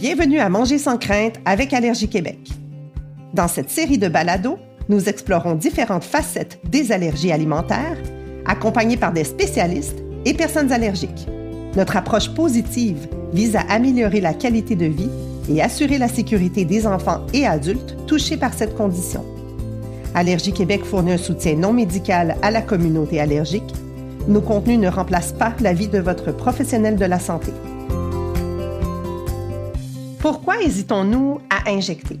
Bienvenue à Manger sans crainte avec Allergie Québec. Dans cette série de balados, nous explorons différentes facettes des allergies alimentaires, accompagnées par des spécialistes et personnes allergiques. Notre approche positive vise à améliorer la qualité de vie et assurer la sécurité des enfants et adultes touchés par cette condition. Allergie Québec fournit un soutien non médical à la communauté allergique. Nos contenus ne remplacent pas la l'avis de votre professionnel de la santé. Pourquoi hésitons-nous à injecter?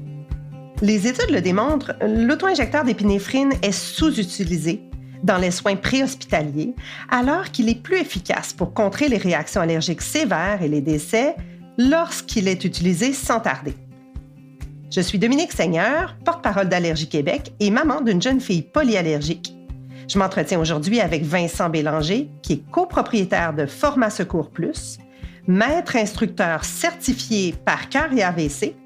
Les études le démontrent, l'auto-injecteur d'épinéphrine est sous-utilisé dans les soins préhospitaliers, alors qu'il est plus efficace pour contrer les réactions allergiques sévères et les décès lorsqu'il est utilisé sans tarder. Je suis Dominique Seigneur, porte-parole d'Allergie Québec et maman d'une jeune fille polyallergique. Je m'entretiens aujourd'hui avec Vincent Bélanger, qui est copropriétaire de Format Secours Plus, maître instructeur certifié par CAR et AVC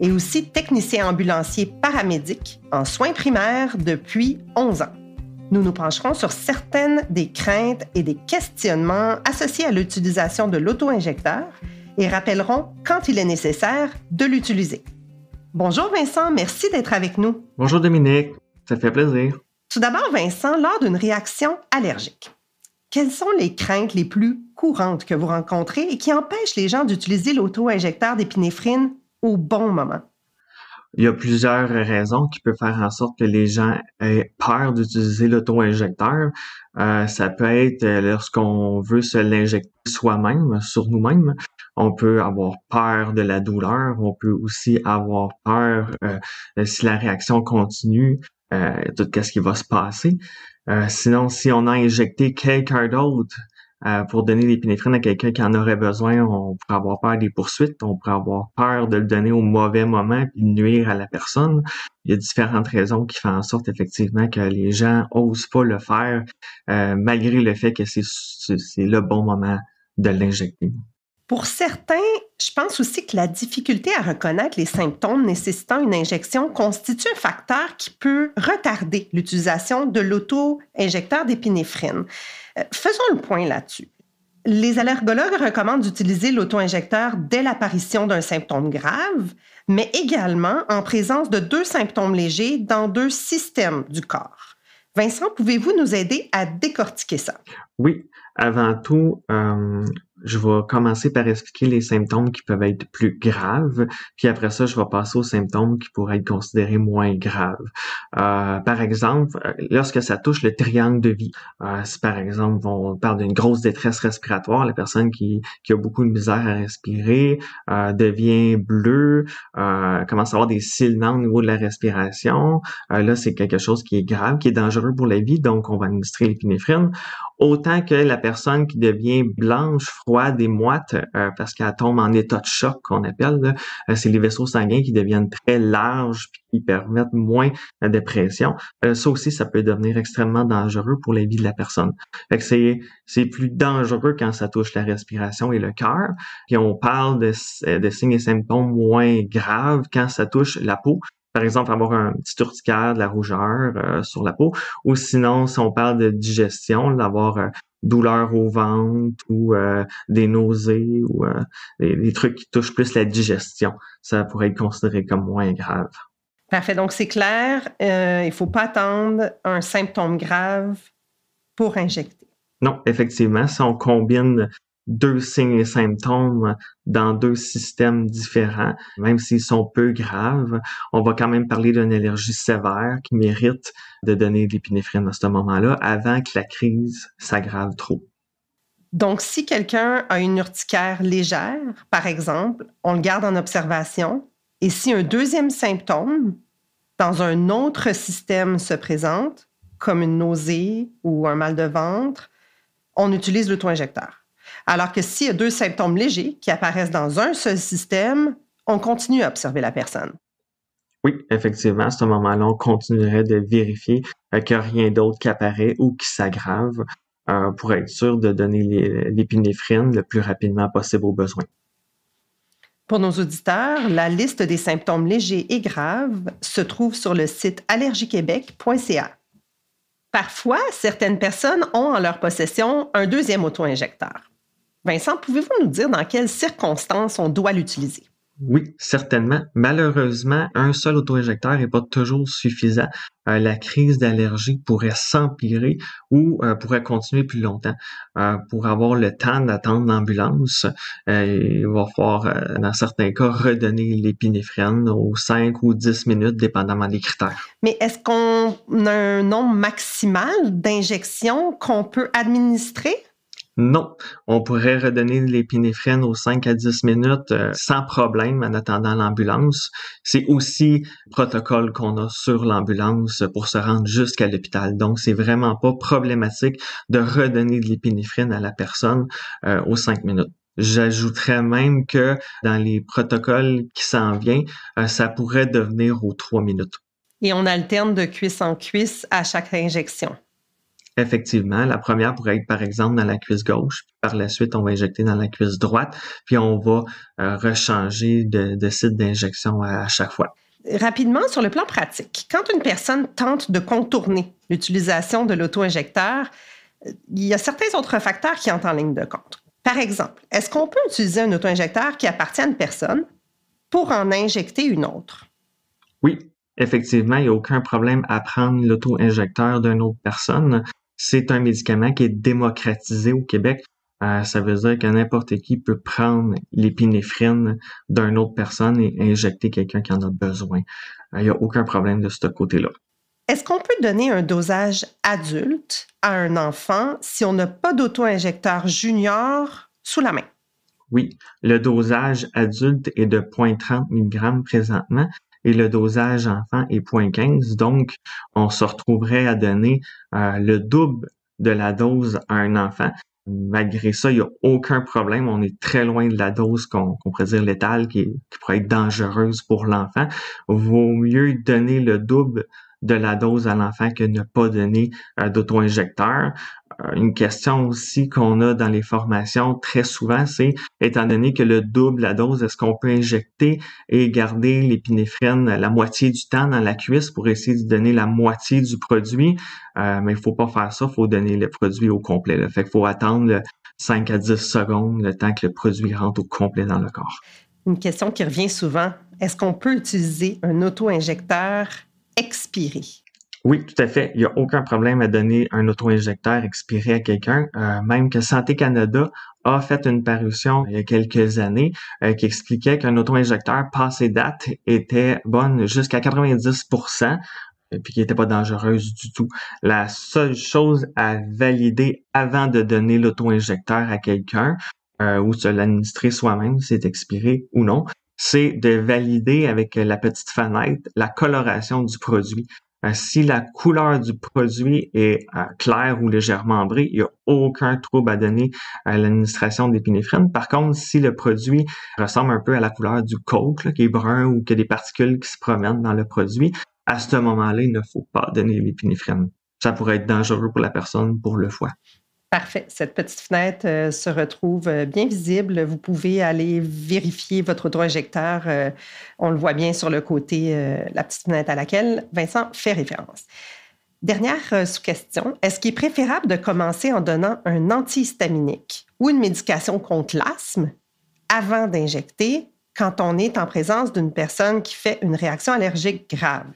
et aussi technicien ambulancier paramédic en soins primaires depuis 11 ans. Nous nous pencherons sur certaines des craintes et des questionnements associés à l'utilisation de l'auto-injecteur et rappellerons quand il est nécessaire de l'utiliser. Bonjour Vincent, merci d'être avec nous. Bonjour Dominique, ça fait plaisir. Tout d'abord Vincent, lors d'une réaction allergique, quelles sont les craintes les plus courantes que vous rencontrez et qui empêchent les gens d'utiliser l'auto-injecteur d'épinéphrine au bon moment? Il y a plusieurs raisons qui peuvent faire en sorte que les gens aient peur d'utiliser l'auto-injecteur. Euh, ça peut être euh, lorsqu'on veut se l'injecter soi-même, sur nous-mêmes. On peut avoir peur de la douleur. On peut aussi avoir peur euh, si la réaction continue. Euh, tout ce qui va se passer. Euh, sinon, si on a injecté quelqu'un d'autre euh, pour donner des pénétrines à quelqu'un qui en aurait besoin, on pourrait avoir peur des poursuites, on pourrait avoir peur de le donner au mauvais moment et de nuire à la personne. Il y a différentes raisons qui font en sorte effectivement que les gens osent pas le faire malgré le fait que c'est le bon moment de l'injecter. Pour certains, je pense aussi que la difficulté à reconnaître les symptômes nécessitant une injection constitue un facteur qui peut retarder l'utilisation de l'auto-injecteur d'épinéphrine. Euh, faisons le point là-dessus. Les allergologues recommandent d'utiliser l'auto-injecteur dès l'apparition d'un symptôme grave, mais également en présence de deux symptômes légers dans deux systèmes du corps. Vincent, pouvez-vous nous aider à décortiquer ça? Oui, avant tout, euh, je vais commencer par expliquer les symptômes qui peuvent être plus graves, puis après ça, je vais passer aux symptômes qui pourraient être considérés moins graves. Euh, par exemple, lorsque ça touche le triangle de vie, euh, si par exemple on parle d'une grosse détresse respiratoire, la personne qui, qui a beaucoup de misère à respirer euh, devient bleue, commence à avoir des silences au niveau de la respiration, là c'est quelque chose qui est grave, qui est dangereux pour la vie, donc on va administrer l'épinéphrine. Autant que la personne qui devient blanche, des moites euh, parce qu'elle tombe en état de choc qu'on appelle. Euh, c'est les vaisseaux sanguins qui deviennent très larges et qui permettent moins de pression. Euh, ça aussi, ça peut devenir extrêmement dangereux pour la vie de la personne. c'est, c'est plus dangereux quand ça touche la respiration et le cœur. Puis on parle de, signes et symptômes moins graves quand ça touche la peau par exemple, avoir un petit urticaire, de la rougeur sur la peau, ou sinon, si on parle de digestion, d'avoir douleurs au ventre ou euh, des nausées ou euh, des, trucs qui touchent plus la digestion. Ça pourrait être considéré comme moins grave. Parfait. Donc, c'est clair. Euh, il faut pas attendre un symptôme grave pour injecter. Non, effectivement, si on combine deux signes et symptômes dans deux systèmes différents, même s'ils sont peu graves, on va quand même parler d'une allergie sévère qui mérite de donner de l'épinéphrine à ce moment-là avant que la crise s'aggrave trop. Donc, si quelqu'un a une urticaire légère, par exemple, on le garde en observation. Et si un deuxième symptôme dans un autre système se présente, comme une nausée ou un mal de ventre, on utilise l'auto-injecteur. Alors que s'il y a deux symptômes légers qui apparaissent dans un seul système, on continue à observer la personne. Oui, effectivement, à ce moment-là, on continuerait de vérifier n'y euh, que rien d'autre qui apparaît ou qui s'aggrave euh, pour être sûr de donner l'épinéphrine le plus rapidement possible aux besoins. Pour nos auditeurs, la liste des symptômes légers et graves se trouve sur le site allergiquebec.ca. Parfois, certaines personnes ont en leur possession un deuxième auto-injecteur. Vincent, pouvez-vous nous dire dans quelles circonstances on doit l'utiliser? Oui, certainement. Malheureusement, un seul auto-injecteur n'est pas toujours suffisant. Euh, la crise d'allergie pourrait s'empirer ou euh, pourrait continuer plus longtemps. Euh, pour avoir le temps d'attendre l'ambulance, il va falloir, dans certains cas, redonner l'épinéphrine aux 5 ou 10 minutes, dépendamment des critères. Mais est-ce qu'on a un nombre maximal d'injections qu'on peut administrer? Non, on pourrait redonner l'épinéphrine aux 5 à 10 minutes euh, sans problème en attendant l'ambulance. C'est aussi protocole qu'on a sur l'ambulance pour se rendre jusqu'à l'hôpital. Donc, c'est vraiment pas problématique de redonner de l'épinéphrine à la personne euh, aux 5 minutes. J'ajouterais même que dans les protocoles qui s'en viennent, euh, ça pourrait devenir aux 3 minutes. Et on alterne de cuisse en cuisse à chaque injection. Effectivement, la première pourrait être par exemple dans la cuisse gauche, puis par la suite on va injecter dans la cuisse droite, puis on va euh, rechanger de, site d'injection à, à chaque fois. Rapidement, sur le plan pratique, quand une personne tente de contourner l'utilisation de l'auto-injecteur, euh, il y a certains autres facteurs qui entrent en ligne de compte. Par exemple, est-ce qu'on peut utiliser un auto-injecteur qui appartient à une personne pour en injecter une autre? Oui, effectivement, il n'y a aucun problème à prendre l'auto-injecteur d'une autre personne c'est un médicament qui est démocratisé au Québec. Euh, ça veut dire que n'importe qui peut prendre l'épinéphrine d'une autre personne et injecter quelqu'un qui en a besoin. Il euh, n'y a aucun problème de ce côté-là. Est-ce qu'on peut donner un dosage adulte à un enfant si on n'a pas d'auto-injecteur junior sous la main? Oui, le dosage adulte est de 0.30 mg présentement, et le dosage enfant est 0.15. Donc, on se retrouverait à donner euh, le double de la dose à un enfant. Malgré ça, il n'y a aucun problème. On est très loin de la dose qu'on qu pourrait dire létale, qui, pourrait être dangereuse pour l'enfant. Vaut mieux donner le double de la dose à l'enfant que ne pas donner euh, d'auto-injecteur. Euh, une question aussi qu'on a dans les formations très souvent, c'est étant donné que le double la dose, est-ce qu'on peut injecter et garder l'épinéphrine la moitié du temps dans la cuisse pour essayer de donner la moitié du produit? Euh, mais il faut pas faire ça, il faut donner le produit au complet. Il Fait qu'il faut attendre 5 à 10 secondes le temps que le produit rentre au complet dans le corps. Une question qui revient souvent, est-ce qu'on peut utiliser un auto-injecteur expiré? Oui, tout à fait. Il n'y a aucun problème à donner un auto-injecteur expiré à quelqu'un, euh, même que Santé Canada a fait une parution il y a quelques années euh, qui expliquait qu'un auto-injecteur passé date était bonne jusqu'à 90 et puis qui n'était pas dangereuse du tout. La seule chose à valider avant de donner l'auto-injecteur à quelqu'un euh, ou se l'administrer soi-même, c'est expiré ou non, c'est de valider avec la petite fenêtre la coloration du produit si la couleur du produit est euh, claire ou légèrement ambrée, il n'y a aucun trouble à donner à l'administration d'épinéphrine. Par contre, si le produit ressemble un peu à la couleur du coke, qui est brun ou qu'il a des particules qui se promènent dans le produit, à ce moment-là, il ne faut pas donner l'épinéphrine. Ça pourrait être dangereux pour la personne, pour le foie. Parfait. Cette petite fenêtre euh, se retrouve euh, bien visible. Vous pouvez aller vérifier votre auto-injecteur. Euh, on le voit bien sur le côté, la petite fenêtre à laquelle Vincent fait référence. Dernière sous-question, est-ce qu'il est préférable de commencer en donnant un antihistaminique ou une médication contre l'asthme avant d'injecter quand on est en présence d'une personne qui fait une réaction allergique grave?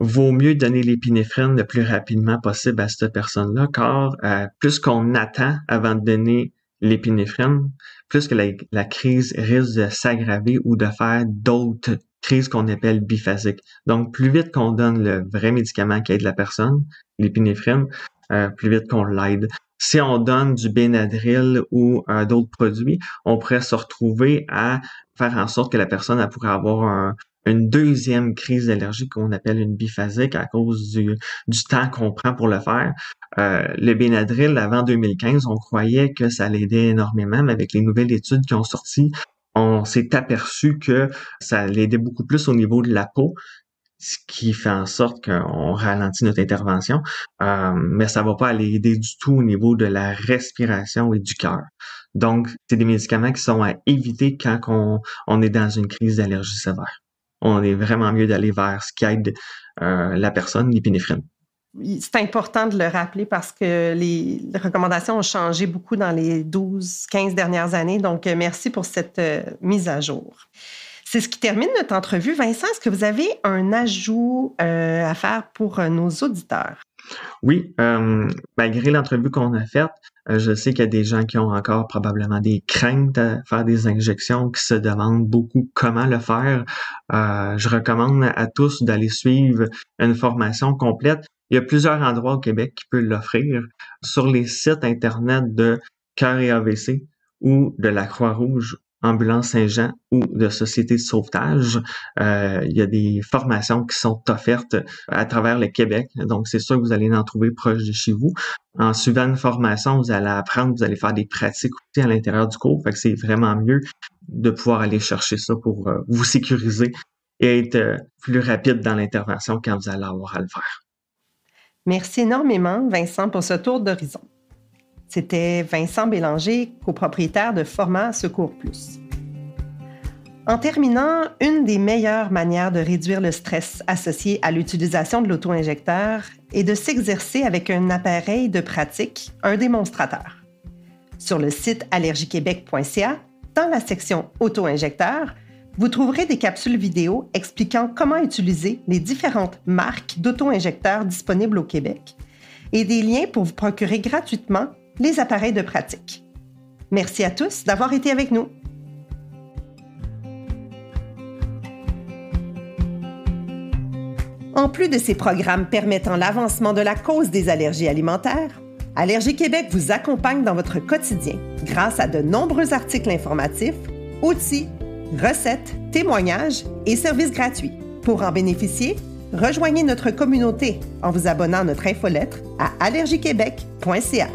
vaut mieux donner l'épinéphrine le plus rapidement possible à cette personne-là, car euh, plus qu'on attend avant de donner l'épinéphrine, plus que la, crise risque de s'aggraver ou de faire d'autres crises qu'on appelle biphasiques. Donc, plus vite qu'on donne le vrai médicament qui aide la personne, l'épinéphrine, euh, plus vite qu'on l'aide. Si on donne du Benadryl ou euh, d'autres produits, on pourrait se retrouver à faire en sorte que la personne elle pourrait avoir un, une deuxième crise d'allergie qu'on appelle une biphasique à cause du, temps qu'on prend pour le faire. Euh, le Benadryl, avant 2015, on croyait que ça l'aidait énormément, mais avec les nouvelles études qui ont sorti, on s'est aperçu que ça l'aidait beaucoup plus au niveau de la peau, ce qui fait en sorte qu'on ralentit notre intervention, euh, mais ça va pas aller aider du tout au niveau de la respiration et du cœur. Donc, c'est des médicaments qui sont à éviter quand on, on est dans une crise d'allergie sévère on est vraiment mieux d'aller vers ce qui aide euh, la personne, l'épinéphrine. C'est important de le rappeler parce que les recommandations ont changé beaucoup dans les 12-15 dernières années. Donc, euh, merci pour cette euh, mise à jour. C'est ce qui termine notre entrevue. Vincent, est-ce que vous avez un ajout à faire pour nos auditeurs? Oui, malgré l'entrevue qu'on a faite, euh, je sais qu'il y a des gens qui ont encore probablement des craintes à faire des injections, qui se demandent beaucoup comment le faire. Euh, je recommande à tous d'aller suivre une formation complète. Il y a plusieurs endroits au Québec qui peuvent l'offrir. Sur les sites Internet de Cœur et AVC ou de la Croix-Rouge Ambulance Saint-Jean ou de Société de sauvetage. Euh, il y a des formations qui sont offertes à travers le Québec, donc c'est sûr que vous allez en trouver proche de chez vous. En suivant une formation, vous allez apprendre, vous allez faire des pratiques aussi à l'intérieur du cours, fait que c'est vraiment mieux de pouvoir aller chercher ça pour euh, vous sécuriser et être euh, plus rapide dans l'intervention quand vous allez avoir à le faire. Merci énormément, Vincent, pour ce tour d'horizon. C'était Vincent Bélanger, copropriétaire de Format Secours Plus. En terminant, une des meilleures manières de réduire le stress associé à l'utilisation de l'auto-injecteur est de s'exercer avec un appareil de pratique, un démonstrateur. Sur le site allergiquebec.ca, dans la section auto-injecteur, vous trouverez des capsules vidéo expliquant comment utiliser les différentes marques d'auto-injecteurs disponibles au Québec et des liens pour vous procurer gratuitement les appareils de pratique. Merci à tous d'avoir été avec nous. En plus de ces programmes permettant l'avancement de la cause des allergies alimentaires, Allergie Québec vous accompagne dans votre quotidien grâce à de nombreux articles informatifs, outils, recettes, témoignages et services gratuits. Pour en bénéficier, rejoignez notre communauté en vous abonnant à notre infolettre à allergiequebec.ca.